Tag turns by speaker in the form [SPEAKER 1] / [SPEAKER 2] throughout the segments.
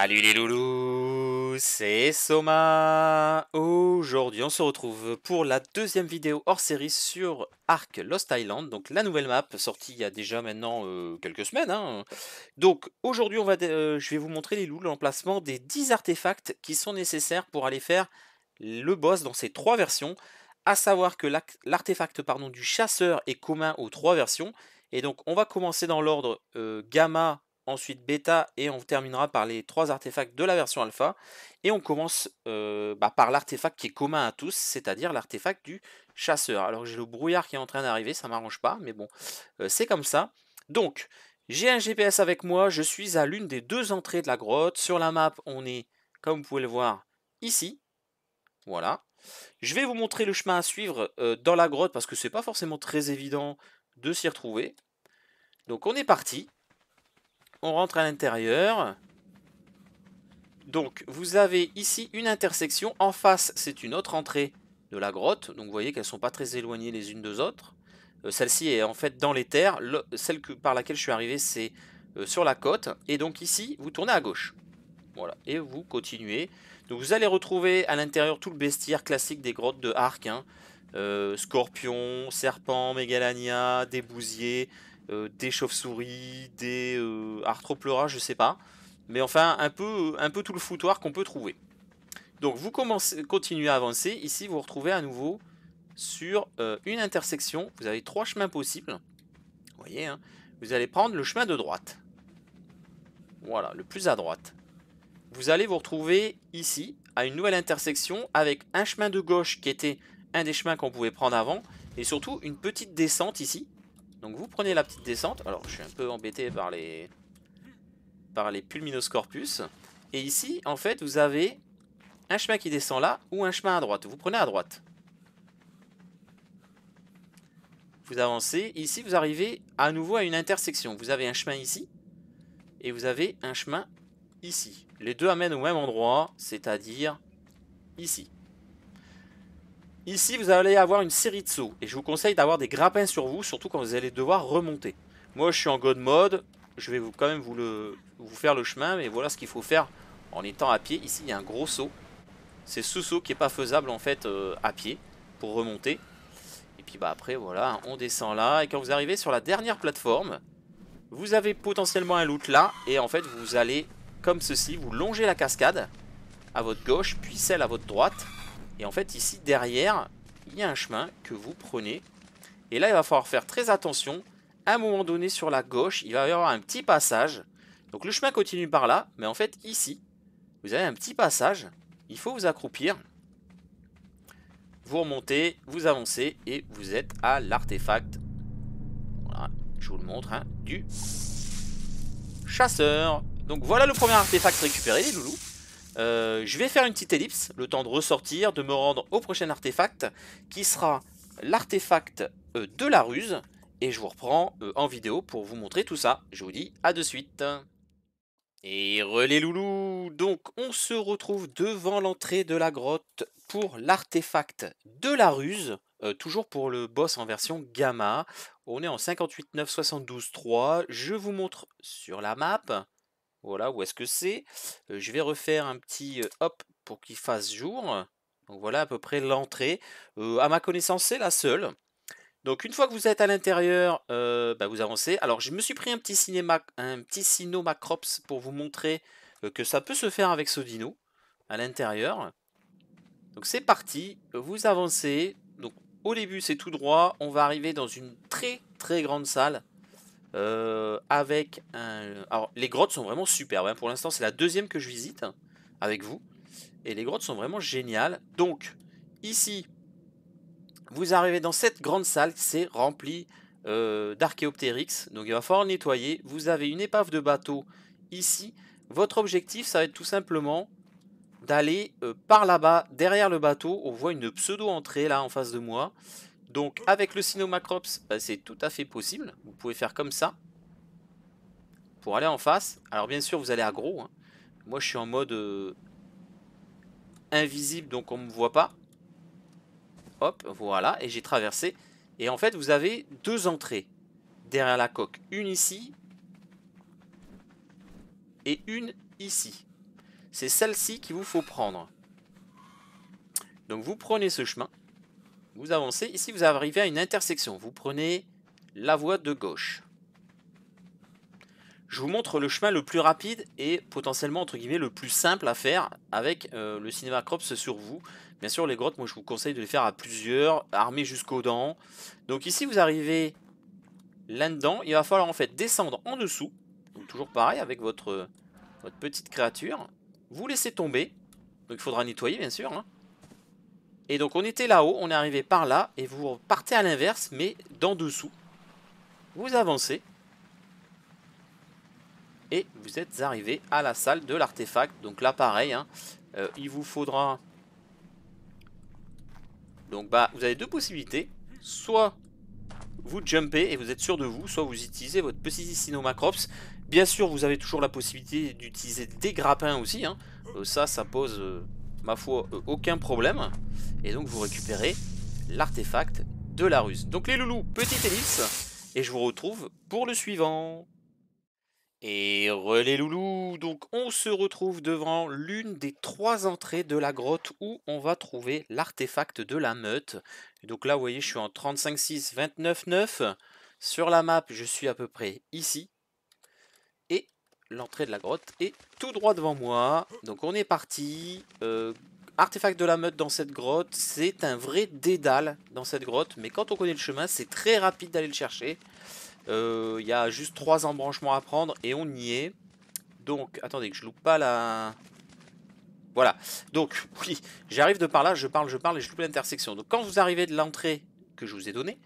[SPEAKER 1] Salut les loulous, c'est Soma. Aujourd'hui, on se retrouve pour la deuxième vidéo hors série sur Ark Lost Island, donc la nouvelle map sortie il y a déjà maintenant euh, quelques semaines. Hein. Donc aujourd'hui, euh, je vais vous montrer les loulous l'emplacement des 10 artefacts qui sont nécessaires pour aller faire le boss dans ces trois versions, à savoir que l'artefact du chasseur est commun aux trois versions. Et donc on va commencer dans l'ordre euh, Gamma, ensuite bêta et on terminera par les trois artefacts de la version alpha. Et on commence euh, bah, par l'artefact qui est commun à tous, c'est-à-dire l'artefact du chasseur. Alors j'ai le brouillard qui est en train d'arriver, ça m'arrange pas, mais bon, euh, c'est comme ça. Donc, j'ai un GPS avec moi, je suis à l'une des deux entrées de la grotte. Sur la map, on est, comme vous pouvez le voir, ici. Voilà. Je vais vous montrer le chemin à suivre euh, dans la grotte parce que c'est pas forcément très évident de s'y retrouver. Donc on est parti on rentre à l'intérieur. Donc vous avez ici une intersection, en face c'est une autre entrée de la grotte, donc vous voyez qu'elles ne sont pas très éloignées les unes des autres. Euh, celle-ci est en fait dans les terres, celle par laquelle je suis arrivé c'est euh, sur la côte, et donc ici vous tournez à gauche. Voilà, et vous continuez. Donc vous allez retrouver à l'intérieur tout le bestiaire classique des grottes de Arc, hein. euh, scorpions, scorpion, serpent, mégalania, Débousiers. Euh, des chauves-souris, des euh, arthropleura, je sais pas. Mais enfin, un peu, euh, un peu tout le foutoir qu'on peut trouver. Donc vous commencez, continuez à avancer. Ici, vous vous retrouvez à nouveau sur une intersection. Vous avez trois chemins possibles. Vous voyez, hein. vous allez prendre le chemin de droite. Voilà, le plus à droite. Vous allez vous retrouver ici, à une nouvelle intersection, avec un chemin de gauche qui était un des chemins qu'on pouvait prendre avant, et surtout une petite descente ici, donc vous prenez la petite descente. Alors je suis un peu embêté par les par les pulminoscorpus. Et ici, en fait, vous avez un chemin qui descend là ou un chemin à droite. Vous prenez à droite. Vous avancez. Ici, vous arrivez à nouveau à une intersection. Vous avez un chemin ici et vous avez un chemin ici. Les deux amènent au même endroit, c'est-à-dire ici. Ici, vous allez avoir une série de sauts. Et je vous conseille d'avoir des grappins sur vous, surtout quand vous allez devoir remonter. Moi, je suis en god mode. Je vais quand même vous, le, vous faire le chemin. Mais voilà ce qu'il faut faire en étant à pied. Ici, il y a un gros saut. C'est ce saut qui n'est pas faisable en fait euh, à pied pour remonter. Et puis bah après, voilà, on descend là. Et quand vous arrivez sur la dernière plateforme, vous avez potentiellement un loot là. Et en fait, vous allez, comme ceci, vous longez la cascade à votre gauche, puis celle à votre droite. Et en fait, ici, derrière, il y a un chemin que vous prenez. Et là, il va falloir faire très attention. À un moment donné, sur la gauche, il va y avoir un petit passage. Donc le chemin continue par là, mais en fait, ici, vous avez un petit passage. Il faut vous accroupir. Vous remontez, vous avancez et vous êtes à l'artefact. Voilà, je vous le montre, hein, du chasseur. Donc voilà le premier artefact récupéré, les loulous. Euh, je vais faire une petite ellipse, le temps de ressortir, de me rendre au prochain artefact, qui sera l'artefact euh, de la ruse. Et je vous reprends euh, en vidéo pour vous montrer tout ça. Je vous dis à de suite. Et relais loulous Donc on se retrouve devant l'entrée de la grotte pour l'artefact de la ruse. toujours pour le boss en version gamma. On est en 58.9.72.3. Je vous montre sur la map. Voilà, où est-ce que c'est Je vais refaire un petit hop pour qu'il fasse jour. Donc voilà à peu près l'entrée. à ma connaissance, c'est la seule. Donc une fois que vous êtes à l'intérieur, bah, vous avancez. Alors je me suis pris un petit cinéma, un petit Cinomacrops pour vous montrer que ça peut se faire avec ce dino à l'intérieur. Donc c'est parti, vous avancez. Donc au début c'est tout droit, on va arriver dans une très très grande salle. Euh, avec un... Alors, les grottes sont vraiment superbes. Hein. Pour l'instant, c'est la deuxième que je visite hein, avec vous. Et les grottes sont vraiment géniales. Donc, ici, vous arrivez dans cette grande salle. C'est rempli euh, d'archéoptérix. Donc, il va falloir nettoyer. Vous avez une épave de bateau ici. Votre objectif, ça va être tout simplement d'aller euh, par là-bas, derrière le bateau. On voit une pseudo-entrée là en face de moi. Donc avec le Sinomacrops bah, c'est tout à fait possible. Vous pouvez faire comme ça pour aller en face. Alors bien sûr, vous allez à gros. Hein. Moi, je suis en mode euh, invisible, donc on ne me voit pas. Hop, voilà, et j'ai traversé. Et en fait, vous avez deux entrées derrière la coque. Une ici et une ici. C'est celle-ci qu'il vous faut prendre. Donc vous prenez ce chemin vous avancez. Ici, vous arrivez à une intersection. Vous prenez la voie de gauche. Je vous montre le chemin le plus rapide et potentiellement entre guillemets le plus simple à faire avec euh, le cinéma crops sur vous. Bien sûr les grottes moi je vous conseille de les faire à plusieurs, armés jusqu'aux dents. Donc ici vous arrivez là-dedans, il va falloir en fait descendre en dessous, donc toujours pareil avec votre, votre petite créature. Vous laissez tomber, donc il faudra nettoyer bien sûr. Hein. Et donc on était là-haut, on est arrivé par là, et vous partez à l'inverse, mais d'en dessous. Vous avancez. Et vous êtes arrivé à la salle de l'artefact. Donc là pareil, hein. euh, il vous faudra... Donc bah vous avez deux possibilités. Soit vous jumpez et vous êtes sûr de vous, soit vous utilisez votre petit macrops. Bien sûr vous avez toujours la possibilité d'utiliser des grappins aussi. Hein. Euh, ça, ça pose... Euh, ma foi, euh, aucun problème. Et donc vous récupérez l'artefact de la ruse. Donc les loulous, petite hélice, et je vous retrouve pour le suivant. Et relais loulous, donc on se retrouve devant l'une des trois entrées de la grotte où on va trouver l'artefact de la meute. donc là, vous voyez, je suis en 35-6, 29-9. Sur la map, je suis à peu près ici l'entrée de la grotte est tout droit devant moi. Donc on est parti. Euh, artefact de la meute dans cette grotte, c'est un vrai dédale dans cette grotte. Mais quand on connaît le chemin, c'est très rapide d'aller le chercher. Euh, il y a juste trois embranchements à prendre et on y est. Donc, attendez que je loupe pas la... Voilà. Donc, oui, j'arrive de par là, je parle, je parle et je loupe l'intersection. Donc quand vous arrivez de l'entrée que je vous ai donnée,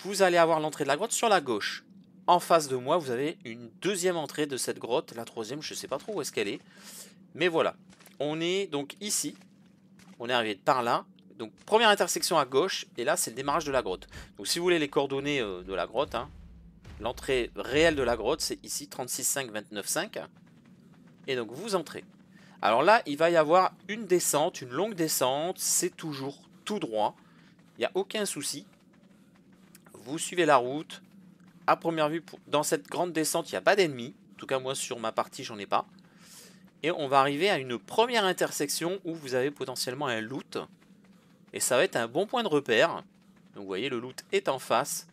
[SPEAKER 1] vous allez avoir l'entrée de la grotte sur la gauche. En face de moi, vous avez une deuxième entrée de cette grotte. La troisième, je ne sais pas trop où est-ce qu'elle est. Mais voilà. On est donc ici. On est arrivé par là. Donc première intersection à gauche. Et là, c'est le démarrage de la grotte. Donc si vous voulez les coordonnées euh, de la grotte, hein, l'entrée réelle de la grotte, c'est ici 36 5 29 5. Et donc vous entrez. Alors là, il va y avoir une descente, une longue descente. C'est toujours tout droit. Il n'y a aucun souci. Vous suivez la route à première vue, dans cette grande descente, il n'y a pas d'ennemis. En tout cas, moi, sur ma partie, j'en ai pas. Et on va arriver à une première intersection où vous avez potentiellement un loot. Et ça va être un bon point de repère. vous voyez, le loot est en face.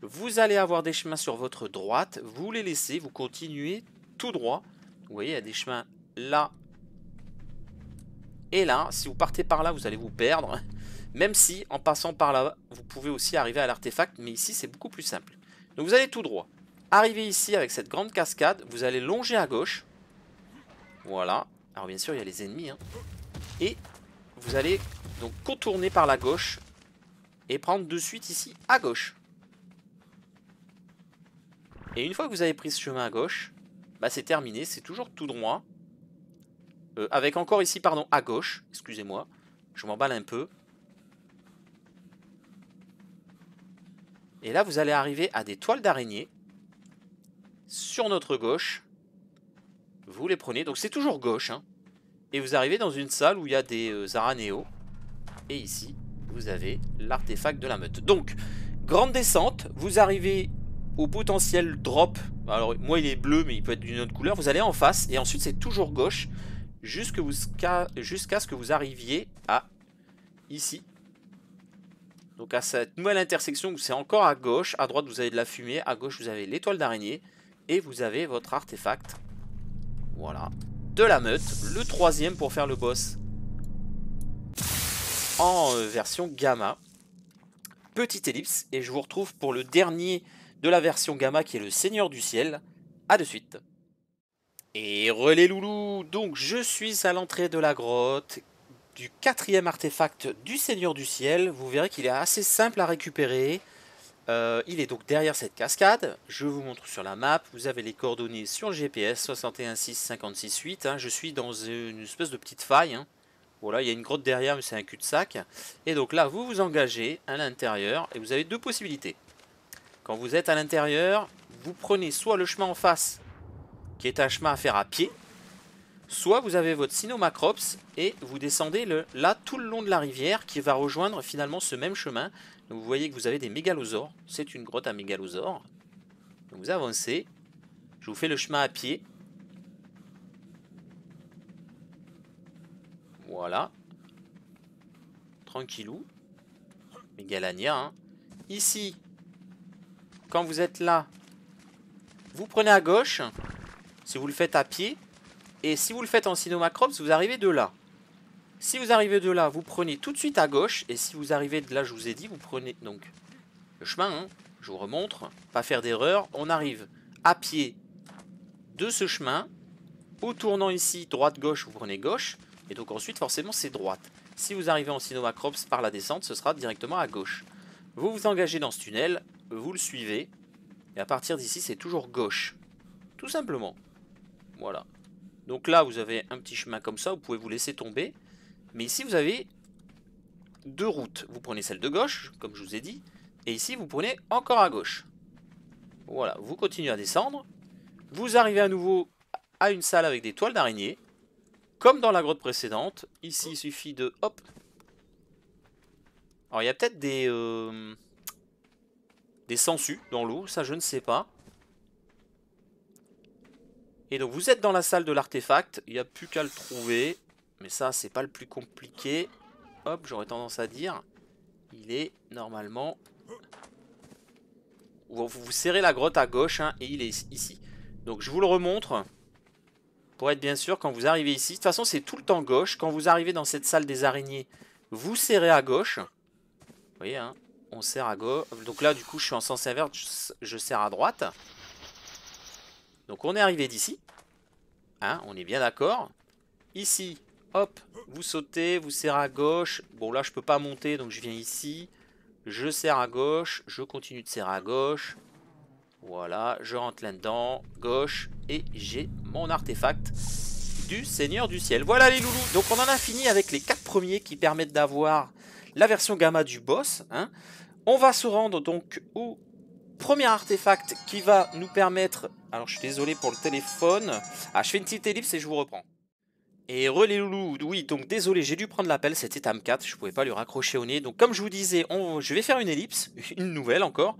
[SPEAKER 1] Vous allez avoir des chemins sur votre droite. Vous les laissez, vous continuez tout droit. Vous voyez, il y a des chemins là et là. Si vous partez par là, vous allez vous perdre. Même si, en passant par là, vous pouvez aussi arriver à l'artefact. Mais ici, c'est beaucoup plus simple. Donc vous allez tout droit. arrivez ici avec cette grande cascade, vous allez longer à gauche. Voilà. Alors bien sûr, il y a les ennemis. Hein. Et vous allez donc contourner par la gauche et prendre de suite ici à gauche. Et une fois que vous avez pris ce chemin à gauche, bah c'est terminé, c'est toujours tout droit. Euh, avec encore ici, pardon, à gauche, excusez-moi, je m'emballe un peu. Et là, vous allez arriver à des toiles d'araignée sur notre gauche. Vous les prenez, donc c'est toujours gauche. Hein. Et vous arrivez dans une salle où il y a des euh, aranéos. Et ici, vous avez l'artefact de la meute. Donc, grande descente, vous arrivez au potentiel drop. Alors, moi, il est bleu, mais il peut être d'une autre couleur. Vous allez en face, et ensuite, c'est toujours gauche, jusqu'à ce que vous arriviez à ici, donc à cette nouvelle intersection où c'est encore à gauche, à droite vous avez de la fumée, à gauche vous avez l'étoile d'araignée et vous avez votre artefact. Voilà, de la meute, le troisième pour faire le boss en euh, version gamma. Petite ellipse et je vous retrouve pour le dernier de la version gamma qui est le Seigneur du Ciel. A de suite. Et relais loulou, donc je suis à l'entrée de la grotte du quatrième artefact du Seigneur du Ciel. Vous verrez qu'il est assez simple à récupérer. Euh, il est donc derrière cette cascade. Je vous montre sur la map. Vous avez les coordonnées sur le GPS 61 6 56 8. Je suis dans une espèce de petite faille. Hein. Voilà, il y a une grotte derrière, mais c'est un cul-de-sac. Et donc là, vous vous engagez à l'intérieur et vous avez deux possibilités. Quand vous êtes à l'intérieur, vous prenez soit le chemin en face, qui est un chemin à faire à pied, Soit vous avez votre Sinomacrops et vous descendez le, là tout le long de la rivière qui va rejoindre finalement ce même chemin. vous voyez que vous avez des mégalosaures. C'est une grotte à mégalosaures. vous avancez. Je vous fais le chemin à pied. Voilà. Tranquillou. Mégalania. Hein. Ici, quand vous êtes là, vous prenez à gauche. Si vous le faites à pied, et si vous le faites en cinomacrops, vous arrivez de là. Si vous arrivez de là, vous prenez tout de suite à gauche. Et si vous arrivez de là, je vous ai dit, vous prenez donc le chemin. Hein. je vous remontre, pas faire d'erreur. On arrive à pied de ce chemin. Au tournant ici, droite-gauche, vous prenez gauche. Et donc ensuite, forcément, c'est droite. Si vous arrivez en Sinomacrops par la descente, ce sera directement à gauche. Vous vous engagez dans ce tunnel, vous le suivez. Et à partir d'ici, c'est toujours gauche. Tout simplement. Voilà. Donc là, vous avez un petit chemin comme ça, vous pouvez vous laisser tomber. Mais ici, vous avez deux routes. Vous prenez celle de gauche, comme je vous ai dit. Et ici, vous prenez encore à gauche. Voilà, vous continuez à descendre. Vous arrivez à nouveau à une salle avec des toiles d'araignée. Comme dans la grotte précédente. Ici, il suffit de... Hop Alors, il y a peut-être des... Euh, des sangsues dans l'eau, ça je ne sais pas. Et donc vous êtes dans la salle de l'artefact, il n'y a plus qu'à le trouver. Mais ça, c'est pas le plus compliqué. Hop, j'aurais tendance à dire. Il est normalement... Vous, vous serrez la grotte à gauche hein, et il est ici. Donc je vous le remontre. Pour être bien sûr, quand vous arrivez ici, de toute façon c'est tout le temps gauche. Quand vous arrivez dans cette salle des araignées, vous serrez à gauche. Vous voyez, hein, on serre à gauche. Donc là, du coup, je suis en sens inverse, je serre à droite. Donc on est arrivé d'ici. Hein, on est bien d'accord. Ici, hop, vous sautez, vous serrez à gauche. Bon là je peux pas monter donc je viens ici. Je serre à gauche, je continue de serrer à gauche. Voilà, je rentre là-dedans, gauche, et j'ai mon artefact du Seigneur du Ciel. Voilà les loulous, donc on en a fini avec les quatre premiers qui permettent d'avoir la version gamma du boss. Hein. On va se rendre donc au premier artefact qui va nous permettre... Alors, je suis désolé pour le téléphone. Ah, je fais une petite ellipse et je vous reprends. Et relais loulou, oui, donc désolé, j'ai dû prendre l'appel, c'était M4. je pouvais pas lui raccrocher au nez. Donc comme je vous disais, je vais faire une ellipse, une nouvelle encore.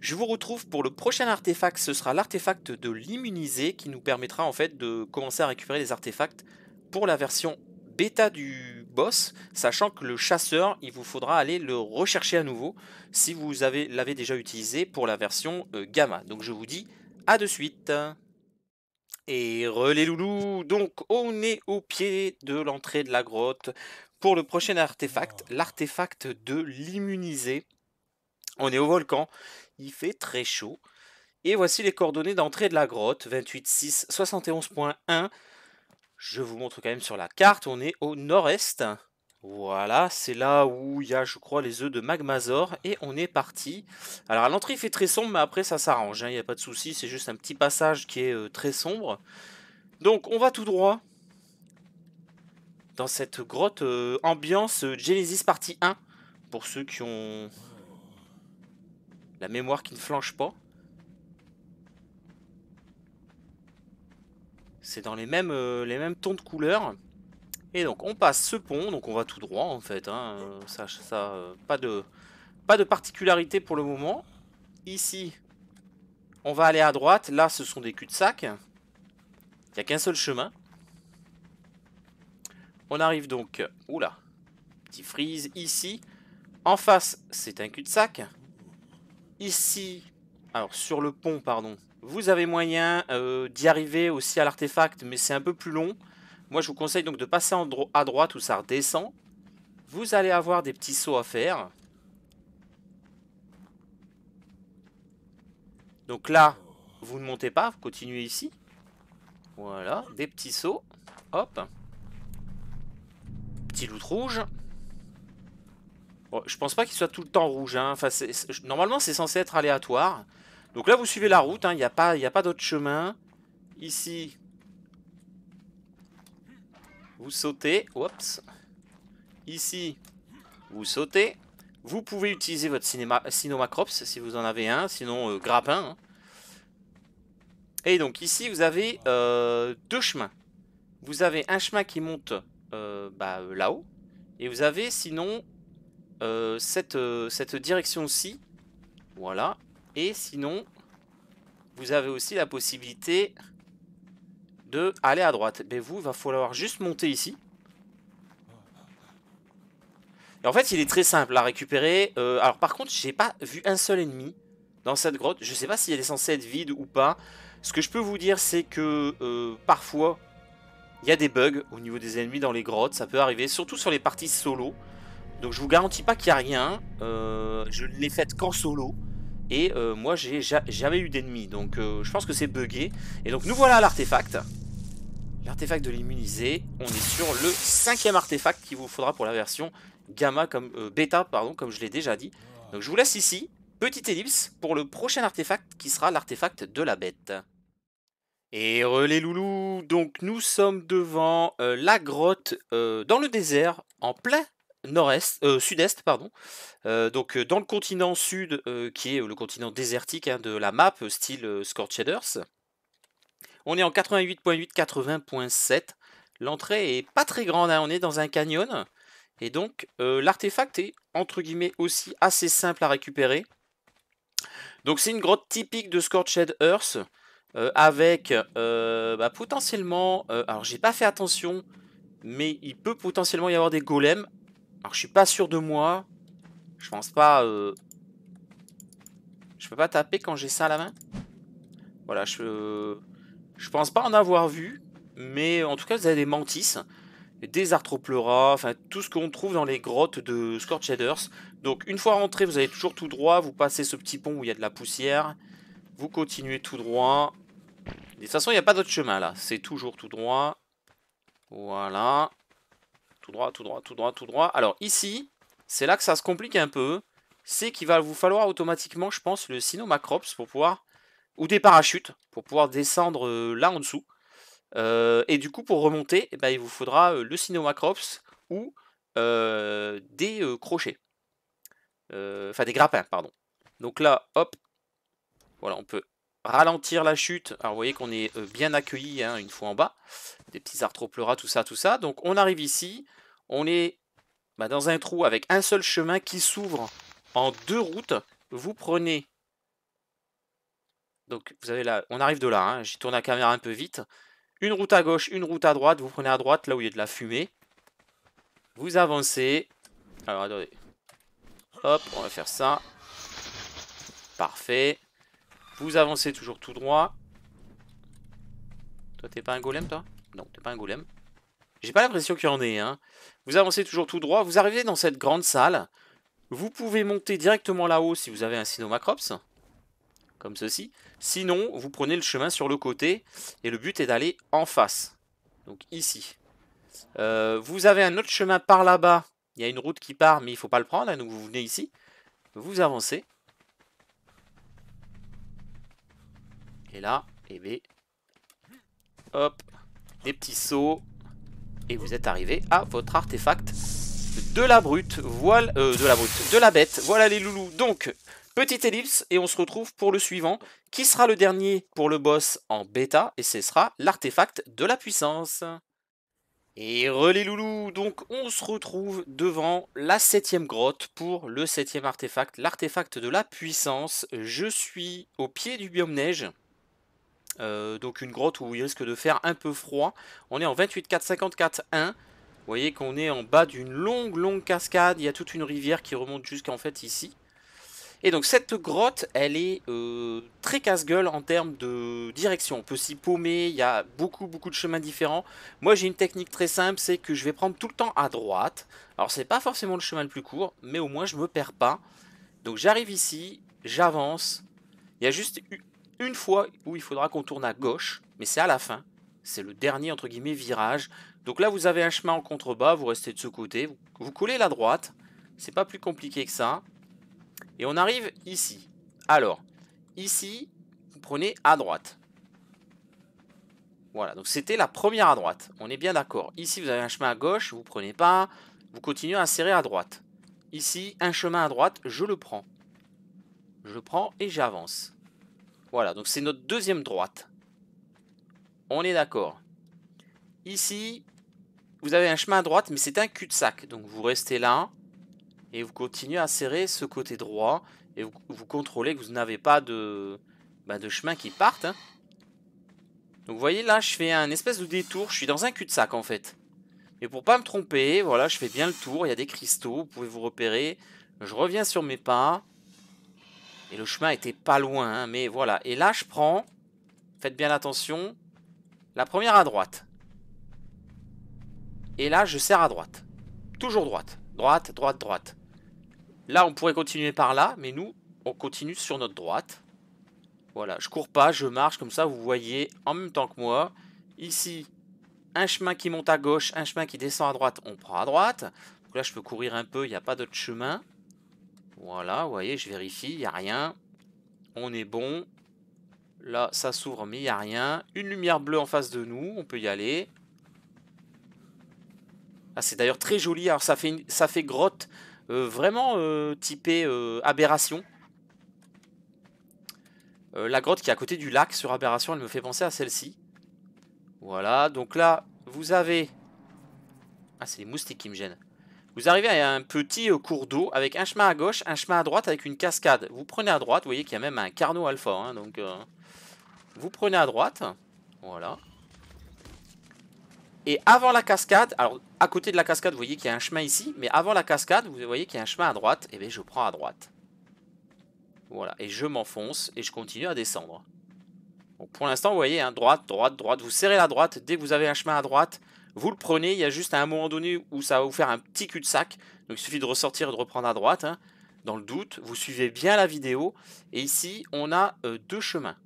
[SPEAKER 1] Je vous retrouve pour le prochain artefact, ce sera l'artefact de l'immunisé qui nous permettra en fait de commencer à récupérer les artefacts pour la version bêta du boss, sachant que le chasseur, il vous faudra aller le rechercher à nouveau si vous l'avez déjà utilisé pour la version euh, gamma. Donc je vous dis à de suite. Et relais loulou, donc on est au pied de l'entrée de la grotte pour le prochain artefact, l'artefact de l'immunisé. On est au volcan, il fait très chaud. Et voici les coordonnées d'entrée de la grotte, 28.6, 71.1. Je vous montre quand même sur la carte, on est au nord-est. Voilà, c'est là où il y a, je crois, les œufs de Magmazor. Et on est parti. Alors, l'entrée, fait très sombre, mais après, ça s'arrange. Hein, il n'y a pas de souci, c'est juste un petit passage qui est euh, très sombre. Donc, on va tout droit dans cette grotte euh, ambiance euh, Genesis partie 1. Pour ceux qui ont la mémoire qui ne flanche pas. c'est dans les mêmes, euh, les mêmes tons de couleurs. Et donc on passe ce pont, donc on va tout droit en fait, hein. ça, ça euh, pas, de, pas de particularité pour le moment. Ici, on va aller à droite, là ce sont des cul-de-sac, il n'y a qu'un seul chemin. On arrive donc, oula, petit frise ici, en face c'est un cul-de-sac. Ici, alors sur le pont pardon, vous avez moyen euh, d'y arriver aussi à l'artefact, mais c'est un peu plus long. Moi, je vous conseille donc de passer à droite où ça redescend. Vous allez avoir des petits sauts à faire. Donc là, vous ne montez pas, vous continuez ici. Voilà, des petits sauts. Hop. Petit loot rouge. Je je pense pas qu'il soit tout le temps rouge. Hein. Enfin, normalement, c'est censé être aléatoire. Donc là, vous suivez la route, hein. il n'y a pas, pas d'autre chemin. Ici, vous sautez. Oups. Ici, vous sautez. Vous pouvez utiliser votre cinéma, crops, si vous en avez un, sinon euh, grappin. Hein. Et donc ici, vous avez euh, deux chemins. Vous avez un chemin qui monte euh, bah, là-haut. Et vous avez sinon cette, cette direction-ci. Voilà. Et sinon, vous avez aussi la possibilité de aller à droite. Mais vous, il va falloir juste monter ici. Et en fait, il est très simple à récupérer. Euh, alors par contre, j'ai pas vu un seul ennemi dans cette grotte. Je sais pas si elle est censée être vide ou pas. Ce que je peux vous dire, c'est que euh, parfois, il y a des bugs au niveau des ennemis dans les grottes. Ça peut arriver, surtout sur les parties solo. Donc je vous garantis pas qu'il n'y a rien. Euh, je ne l'ai fait qu'en solo. Et euh, moi, j'ai jamais eu d'ennemis. Donc, euh, je pense que c'est buggé. Et donc, nous voilà l'artefact. L'artefact de l'immunisé. On est sur le cinquième artefact qu'il vous faudra pour la version gamma, comme euh, bêta, pardon, comme je l'ai déjà dit. Donc, je vous laisse ici. Petite ellipse pour le prochain artefact qui sera l'artefact de la bête. Et relé loulous, donc nous sommes devant la grotte dans le désert, en plein nord-est, euh, sud-est, pardon. Euh, donc euh, dans le continent sud, qui est le continent désertique hein, de la map, style Scorched Earth. On est en 88.8, 80.7. L'entrée est pas très grande, hein, on est dans un canyon. Et donc l'artefact est entre guillemets aussi assez simple à récupérer. Donc c'est une grotte typique de Scorched Earth. avec bah, potentiellement, alors j'ai pas fait attention, mais il peut potentiellement y avoir des golems alors, je suis pas sûr de moi. Je pense pas... Euh, je peux pas taper quand j'ai ça à la main Voilà, je... Je pense pas en avoir vu. Mais en tout cas, vous avez des mantis, des arthropleuras, enfin tout ce qu'on trouve dans les grottes de Scorched Donc une fois rentré, vous allez toujours tout droit, vous passez ce petit pont où il y a de la poussière, vous continuez tout droit. de toute façon, il n'y a pas d'autre chemin là, c'est toujours tout droit. Voilà. Tout droit, tout droit, tout droit, tout droit. Alors ici, c'est là que ça se complique un peu. C'est qu'il va vous falloir automatiquement, je pense, le Crops pour pouvoir... Ou des parachutes pour pouvoir descendre euh, là en dessous. Euh, et du coup, pour remonter, eh ben, il vous faudra euh, le Sinomacrops ou des crochets. Enfin, des grappins, pardon. Donc là, hop. Voilà, on peut ralentir la chute. Alors vous voyez qu'on est euh, bien accueilli hein, une fois en bas. Des petits arthropleuras, tout ça, tout ça. Donc on arrive ici, on est bah, dans un trou avec un seul chemin qui s'ouvre en deux routes. Vous prenez... Donc vous avez là, on arrive de là, hein. j'y tourne la caméra un peu vite. Une route à gauche, une route à droite, vous prenez à droite là où il y a de la fumée. Vous avancez. Alors attendez. Hop, on va faire ça. Parfait. Vous avancez toujours tout droit. Toi, t'es pas un golem, toi Non, t'es pas un golem. J'ai pas l'impression qu'il y en ait. Hein. Vous avancez toujours tout droit. Vous arrivez dans cette grande salle. Vous pouvez monter directement là-haut si vous avez un Sinomacrops. Comme ceci. Sinon, vous prenez le chemin sur le côté. Et le but est d'aller en face. Donc ici. Euh, vous avez un autre chemin par là-bas. Il y a une route qui part, mais il faut pas le prendre. Hein, donc vous venez ici. Vous avancez. Et là, et eh B. Ben, hop. Des petits sauts. Et vous êtes arrivé à votre artefact de la brute. Voilà, euh, de la brute, de la bête. Voilà les loulous. Donc, petite ellipse et on se retrouve pour le suivant, qui sera le dernier pour le boss en bêta, et ce sera l'artefact de la puissance. Et relais loulou, donc on se retrouve devant la septième grotte pour le septième artefact, l'artefact de la puissance. Je suis au pied du biome neige, euh, donc une grotte où il risque de faire un peu froid. On est en 28 54, 1. Vous voyez qu'on est en bas d'une longue longue cascade. Il y a toute une rivière qui remonte jusqu'en fait ici. Et donc cette grotte, elle est euh, très casse-gueule en termes de direction. On peut s'y paumer, il y a beaucoup beaucoup de chemins différents. Moi j'ai une technique très simple, c'est que je vais prendre tout le temps à droite. Alors c'est pas forcément le chemin le plus court, mais au moins je me perds pas. Donc j'arrive ici, j'avance. Il y a juste une fois où il faudra qu'on tourne à gauche, mais c'est à la fin. C'est le dernier entre guillemets virage. Donc là vous avez un chemin en contrebas, vous restez de ce côté, vous, coulez la droite, c'est pas plus compliqué que ça. Et on arrive ici. Alors, ici, vous prenez à droite. Voilà, donc c'était la première à droite. On est bien d'accord. Ici, vous avez un chemin à gauche, vous prenez pas. Vous continuez à insérer à droite. Ici, un chemin à droite, je le prends. Je le prends et j'avance. Voilà, donc c'est notre deuxième droite. On est d'accord. Ici, vous avez un chemin à droite, mais c'est un cul-de-sac. Donc vous restez là et vous continuez à serrer ce côté droit et vous, contrôlez que vous n'avez pas de, bah, de chemin qui parte. Hein. Donc vous voyez là, je fais un espèce de détour. Je suis dans un cul-de-sac en fait. Mais pour pas me tromper, voilà, je fais bien le tour. Il y a des cristaux, vous pouvez vous repérer. Je reviens sur mes pas. Et le chemin était pas loin, hein, mais voilà. Et là, je prends, faites bien attention, la première à droite. Et là, je sers à droite. Toujours droite. Droite, droite, droite. Là, on pourrait continuer par là, mais nous, on continue sur notre droite. Voilà, je cours pas, je marche, comme ça, vous voyez, en même temps que moi. Ici, un chemin qui monte à gauche, un chemin qui descend à droite, on prend à droite. Donc là, je peux courir un peu, il n'y a pas d'autre chemin. Voilà, vous voyez, je vérifie, il n'y a rien. On est bon. Là, ça s'ouvre, mais il n'y a rien. Une lumière bleue en face de nous, on peut y aller. Ah, c'est d'ailleurs très joli. Alors, ça fait, ça fait grotte euh, vraiment euh, typée euh, aberration. la grotte qui est à côté du lac sur aberration, elle me fait penser à celle-ci. Voilà, donc là, vous avez... Ah, c'est les moustiques qui me gênent. Vous arrivez à un petit euh, cours d'eau avec un chemin à gauche, un chemin à droite avec une cascade. Vous prenez à droite, vous voyez qu'il y a même un carnot alpha. Hein, donc, euh, vous prenez à droite. Voilà. Et avant la cascade, alors à côté de la cascade, vous voyez qu'il y a un chemin ici. Mais avant la cascade, vous voyez qu'il y a un chemin à droite. Et eh bien, je prends à droite. Voilà. Et je m'enfonce et je continue à descendre. pour l'instant, vous voyez, hein, droite, droite, droite. Vous serrez la droite dès que vous avez un chemin à droite. Vous le prenez, il y a juste à un moment donné où ça va vous faire un petit cul-de-sac. Donc il suffit de ressortir et de reprendre à droite. Hein. Dans le doute, vous suivez bien la vidéo. Et ici, on a euh, deux chemins.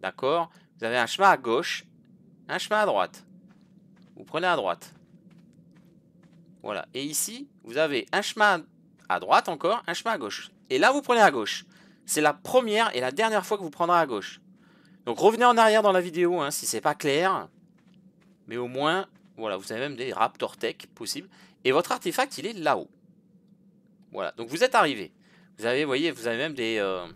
[SPEAKER 1] D'accord Vous avez un chemin à gauche, un chemin à droite. Vous prenez à droite. Voilà. Et ici, vous avez un chemin à droite encore, un chemin à gauche. Et là, vous prenez à gauche. C'est la première et la dernière fois que vous prendrez à gauche. Donc revenez en arrière dans la vidéo hein, si c'est pas clair. Mais au moins, voilà, vous avez même des Raptor Tech possibles. Et votre artefact, il est là-haut. Voilà, donc vous êtes arrivé. Vous avez, voyez, vous avez même des... Euh,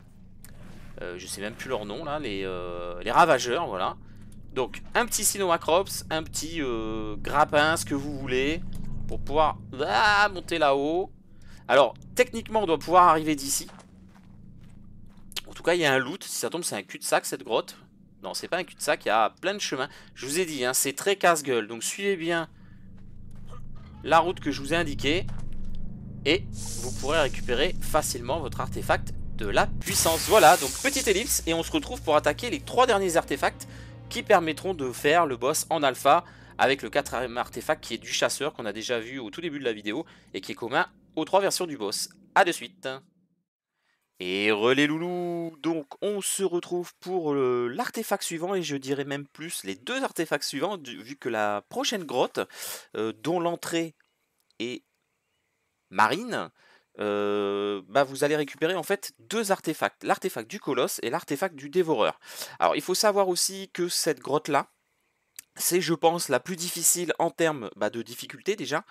[SPEAKER 1] euh, je sais même plus leur nom, là. Les, euh, Ravageurs, voilà. Donc, un petit Sinomacrops, un petit Grappin, ce que vous voulez. Pour pouvoir ah, monter là-haut. Alors, techniquement, on doit pouvoir arriver d'ici. En tout cas, il y a un loot. Si ça tombe, c'est un cul-de-sac, cette grotte. Non, c'est pas un cul-de-sac, il y a plein de chemins. Je vous ai dit, hein, c'est très casse-gueule. Donc suivez bien la route que je vous ai indiquée. Et vous pourrez récupérer facilement votre artefact de la puissance. Voilà, donc petite ellipse. Et on se retrouve pour attaquer les trois derniers artefacts qui permettront de faire le boss en alpha avec le quatrième artefact qui est du chasseur qu'on a déjà vu au tout début de la vidéo et qui est commun aux trois versions du boss. A de suite et relais loulou Donc on se retrouve pour euh, l'artefact suivant et je dirais même plus les deux artefacts suivants vu que la prochaine grotte euh, dont l'entrée est marine euh, bah vous allez récupérer en fait deux artefacts, l'artefact du colosse et l'artefact du dévoreur. Alors il faut savoir aussi que cette grotte là, c'est, je pense, la plus difficile en termes bah, de difficulté déjà.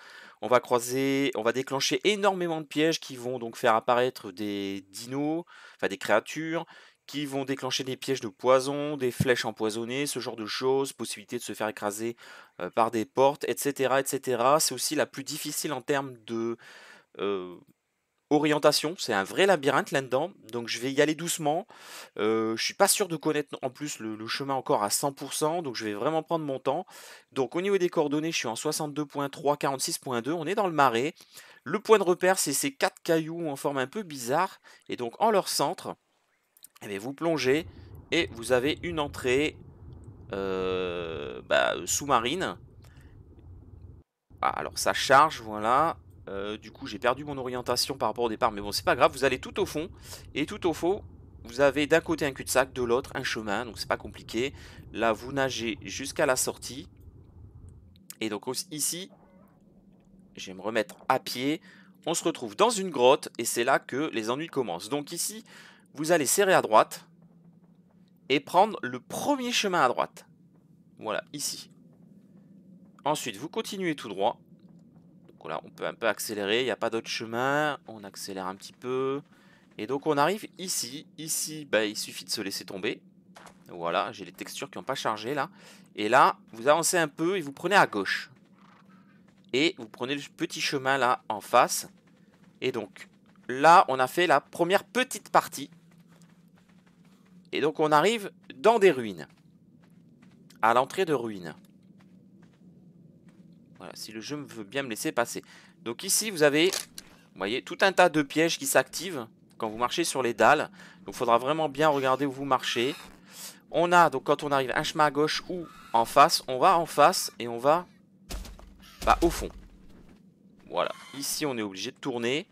[SPEAKER 1] On va croiser, on va déclencher énormément de pièges qui vont donc faire apparaître des dinos, enfin des créatures, qui vont déclencher des pièges de poison, des flèches empoisonnées, ce genre de choses, possibilité de se faire écraser par des portes, etc. etc. C'est aussi la plus difficile en termes de, orientation, c'est un vrai labyrinthe là-dedans, donc je vais y aller doucement. Je euh, je suis pas sûr de connaître en plus le, chemin encore à 100%, donc je vais vraiment prendre mon temps. Donc au niveau des coordonnées, je suis en 62.3, 46.2, on est dans le marais. Le point de repère, c'est ces quatre cailloux en forme un peu bizarre, et donc en leur centre, eh vous plongez et vous avez une entrée euh, bah, sous-marine. Ah, alors ça charge, voilà. Euh, du coup, j'ai perdu mon orientation par rapport au départ, mais bon, c'est pas grave, vous allez tout au fond, et tout au fond, vous avez d'un côté un cul-de-sac, de l'autre un chemin, donc c'est pas compliqué. Là, vous nagez jusqu'à la sortie, et donc ici, je vais me remettre à pied, on se retrouve dans une grotte, et c'est là que les ennuis commencent. Donc ici, vous allez serrer à droite, et prendre le premier chemin à droite. Voilà, ici. Ensuite, vous continuez tout droit, donc là, on peut un peu accélérer, il n'y a pas d'autre chemin, on accélère un petit peu. Et donc on arrive ici, ici, bah, il suffit de se laisser tomber. Voilà, j'ai les textures qui n'ont pas chargé là. Et là, vous avancez un peu et vous prenez à gauche. Et vous prenez le petit chemin là en face. Et donc là, on a fait la première petite partie. Et donc on arrive dans des ruines. À l'entrée de ruines. Voilà, si le jeu me veut bien me laisser passer. Donc ici, vous avez, vous voyez, tout un tas de pièges qui s'activent quand vous marchez sur les dalles. Donc il faudra vraiment bien regarder où vous marchez. On a, donc quand on arrive un chemin à gauche ou en face, on va en face et on va bah, au fond. Voilà, ici on est obligé de tourner.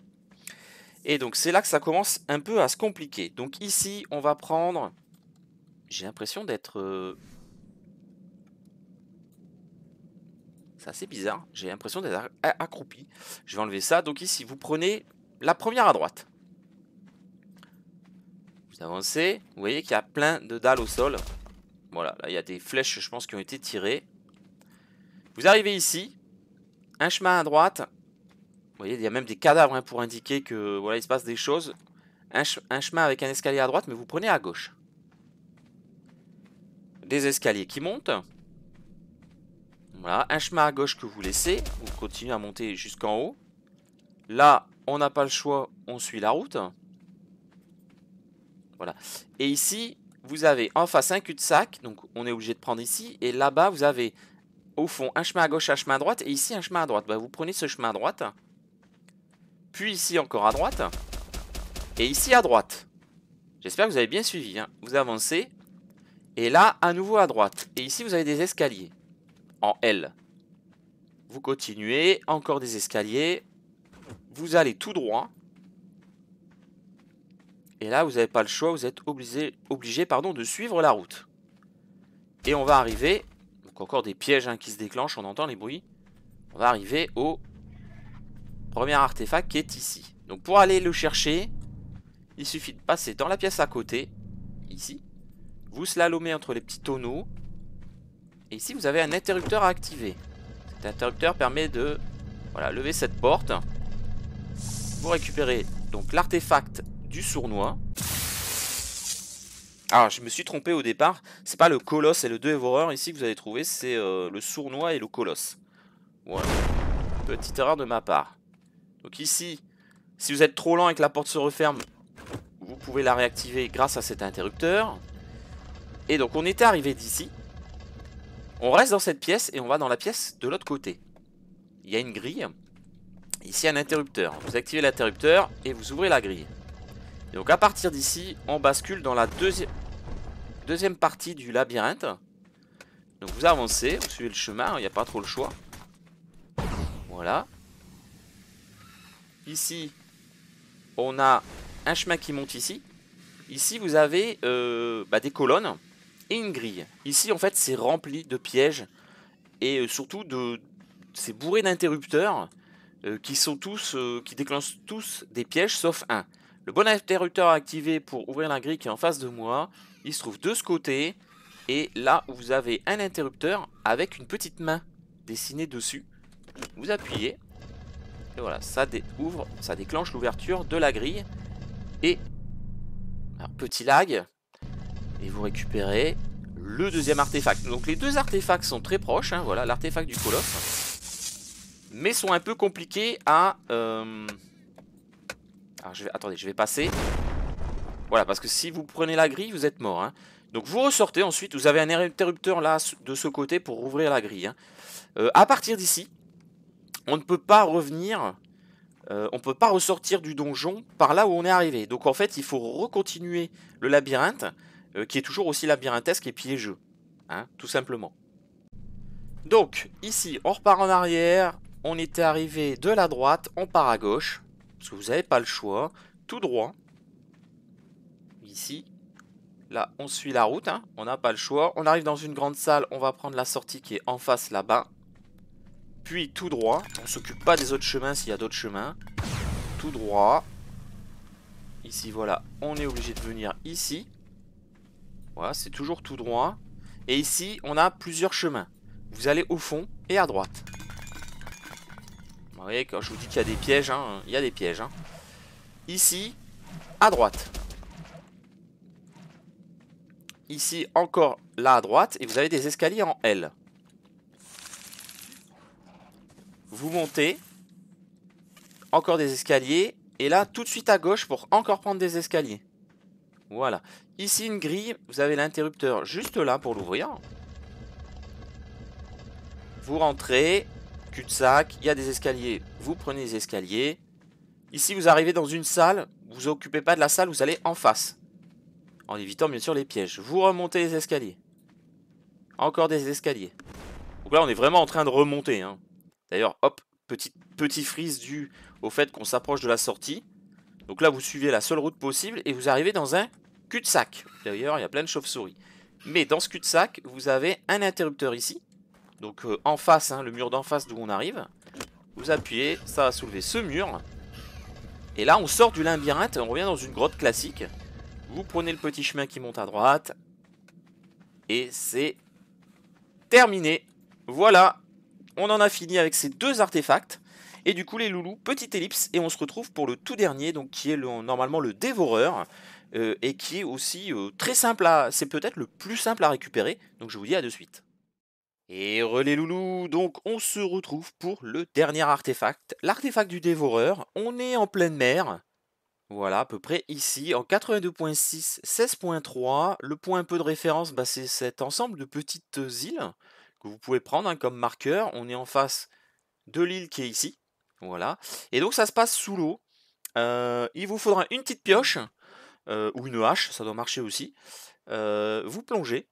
[SPEAKER 1] Et donc c'est là que ça commence un peu à se compliquer. Donc ici, on va prendre... J'ai l'impression d'être... Euh, C'est assez bizarre. J'ai l'impression d'être accroupi. Je vais enlever ça. Donc ici, vous prenez la première à droite. Vous avancez. Vous voyez qu'il y a plein de dalles au sol. Voilà, là, il y a des flèches, je pense, qui ont été tirées. Vous arrivez ici. Un chemin à droite. Vous voyez, il y a même des cadavres hein, pour indiquer que voilà, il se passe des choses. un chemin avec un escalier à droite, mais vous prenez à gauche. Des escaliers qui montent. Voilà, un chemin à gauche que vous laissez. Vous continuez à monter jusqu'en haut. Là, on n'a pas le choix, on suit la route. Voilà. Et ici, vous avez en face un cul-de-sac, donc on est obligé de prendre ici. Et là-bas, vous avez au fond un chemin à gauche, un chemin à droite, et ici un chemin à droite. Bah, vous prenez ce chemin à droite, puis ici encore à droite, et ici à droite. J'espère que vous avez bien suivi. Hein. Vous avancez, et là, à nouveau à droite. Et ici, vous avez des escaliers en L. Vous continuez, encore des escaliers. Vous allez tout droit. Et là, vous n'avez pas le choix, vous êtes obligé, obligé pardon, de suivre la route. Et on va arriver, donc encore des pièges hein, qui se déclenchent, on entend les bruits. On va arriver au premier artefact qui est ici. Donc pour aller le chercher, il suffit de passer dans la pièce à côté, ici. Vous slalomez entre les petits tonneaux, et ici, vous avez un interrupteur à activer. Cet interrupteur permet de voilà, lever cette porte. Vous récupérez donc l'artefact du sournois. Alors, ah, je me suis trompé au départ. C'est pas le colosse et le dévoreur ici que vous allez trouver, c'est euh, le sournois et le colosse. Voilà. Petite erreur de ma part. Donc ici, si vous êtes trop lent et que la porte se referme, vous pouvez la réactiver grâce à cet interrupteur. Et donc on était arrivé d'ici. On reste dans cette pièce et on va dans la pièce de l'autre côté. Il y a une grille. Ici, un interrupteur. Vous activez l'interrupteur et vous ouvrez la grille. donc, à partir d'ici, on bascule dans la deuxième deuxième partie du labyrinthe. Donc, vous avancez, vous suivez le chemin, il n'y a pas trop le choix. Voilà. Ici, on a un chemin qui monte ici. Ici, vous avez euh, bah, des colonnes une grille. Ici, en fait, c'est rempli de pièges et euh, surtout de ces bourré d'interrupteurs euh, qui sont tous euh, qui déclenchent tous des pièges sauf un. Le bon interrupteur activé pour ouvrir la grille qui est en face de moi, il se trouve de ce côté et là vous avez un interrupteur avec une petite main dessinée dessus. Vous appuyez et voilà, ça ça déclenche l'ouverture de la grille et petit lag, et vous récupérez le deuxième artefact. Donc les deux artefacts sont très proches, hein, voilà, l'artefact du colosse. Mais sont un peu compliqués à... Euh, alors, je vais... attendez, je vais passer. Voilà, parce que si vous prenez la grille, vous êtes mort. Hein. Donc vous ressortez ensuite, vous avez un interrupteur là de ce côté pour rouvrir la grille. A hein. euh, à partir d'ici, on ne peut pas revenir, euh, on ne peut pas ressortir du donjon par là où on est arrivé. Donc en fait, il faut recontinuer le labyrinthe euh, qui est toujours aussi labyrinthesque et piégeux, hein, tout simplement. Donc, ici, on repart en arrière, on était arrivé de la droite, on part à gauche, parce que vous n'avez pas le choix, tout droit, ici, là, on suit la route, hein, on n'a pas le choix, on arrive dans une grande salle, on va prendre la sortie qui est en face là-bas, puis tout droit, on s'occupe pas des autres chemins s'il y a d'autres chemins, tout droit, ici, voilà, on est obligé de venir ici, voilà, c'est toujours tout droit. Et ici, on a plusieurs chemins. Vous allez au fond et à droite. Vous voyez, quand je vous dis qu'il y a des pièges, hein, il y a des pièges. Hein. Ici, à droite. Ici, encore là à droite. Et vous avez des escaliers en L. Vous montez. Encore des escaliers. Et là, tout de suite à gauche pour encore prendre des escaliers. Voilà. Ici, une grille. Vous avez l'interrupteur juste là pour l'ouvrir. Vous rentrez. Cul-de-sac. Il y a des escaliers. Vous prenez les escaliers. Ici, vous arrivez dans une salle. Vous occupez pas de la salle. Vous allez en face. En évitant, bien sûr, les pièges. Vous remontez les escaliers. Encore des escaliers. Donc là, on est vraiment en train de remonter. Hein. D'ailleurs, hop, petit, petit freeze dû au fait qu'on s'approche de la sortie. Donc là, vous suivez la seule route possible et vous arrivez dans un cul-de-sac. D'ailleurs, il y a plein de chauves-souris. Mais dans ce cul-de-sac, vous avez un interrupteur ici. Donc euh, en face, hein, le mur d'en face d'où on arrive. Vous appuyez, ça va soulever ce mur. Et là, on sort du labyrinthe et on revient dans une grotte classique. Vous prenez le petit chemin qui monte à droite. Et c'est terminé. Voilà, on en a fini avec ces deux artefacts. Et du coup, les loulous, petite ellipse, et on se retrouve pour le tout dernier, donc qui est normalement le dévoreur, euh, et qui est aussi euh, très simple à. C'est peut-être le plus simple à récupérer, donc je vous dis à de suite. Et relais loulous, donc on se retrouve pour le dernier artefact, l'artefact du dévoreur. On est en pleine mer, voilà, à peu près ici, en 82.6, 16.3. Le point un peu de référence, bah, c'est cet ensemble de petites îles que vous pouvez prendre hein, comme marqueur. On est en face de l'île qui est ici, voilà. Et donc ça se passe sous l'eau. Euh, il vous faudra une petite pioche euh, ou une hache, ça doit marcher aussi. Euh, vous plongez.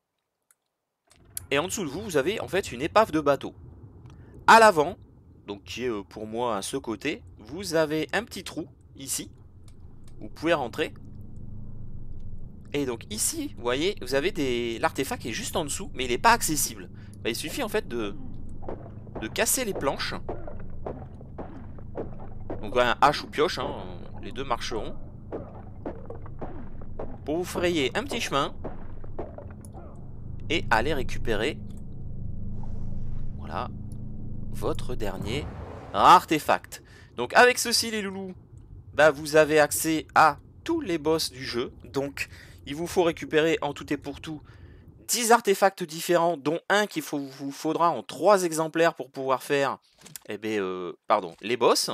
[SPEAKER 1] Et en dessous de vous, vous avez en fait une épave de bateau. À l'avant, donc qui est pour moi à ce côté, vous avez un petit trou ici. Vous pouvez rentrer. Et donc ici, vous voyez, vous avez des... L'artefact est juste en dessous, mais il n'est pas accessible. Bah, il suffit en fait de... de casser les planches. Donc un hache ou pioche, hein, les deux marcheront. Pour vous frayer un petit chemin. Et aller récupérer. Voilà. Votre dernier artefact. Donc avec ceci les loulous, bah vous avez accès à tous les boss du jeu. Donc il vous faut récupérer en tout et pour tout 10 artefacts différents, dont un qu'il vous faudra en 3 exemplaires pour pouvoir faire eh bien euh, pardon, les boss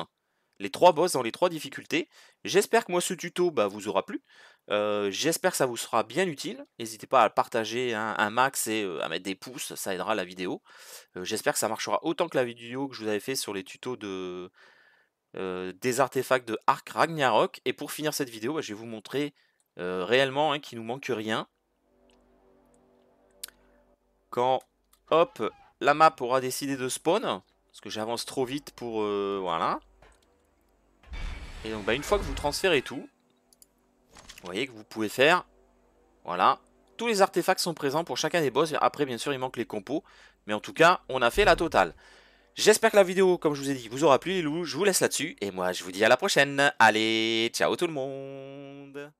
[SPEAKER 1] les trois boss dans les trois difficultés. J'espère que moi ce tuto bah, vous aura plu. Euh, j'espère que ça vous sera bien utile. N'hésitez pas à partager hein, un, max et euh, à mettre des pouces, ça aidera la vidéo. Euh, j'espère que ça marchera autant que la vidéo que je vous avais fait sur les tutos de, des artefacts de Arc Ragnarok. Et pour finir cette vidéo, bah, je vais vous montrer réellement hein, qu'il nous manque rien. Quand hop, la map aura décidé de spawn, parce que j'avance trop vite pour... voilà. Et donc bah, une fois que vous transférez tout, vous voyez que vous pouvez faire, voilà, tous les artefacts sont présents pour chacun des boss. Après bien sûr il manque les compos, mais en tout cas on a fait la totale. J'espère que la vidéo, comme je vous ai dit, vous aura plu les loups. Je vous laisse là-dessus et moi je vous dis à la prochaine. Allez, ciao tout le monde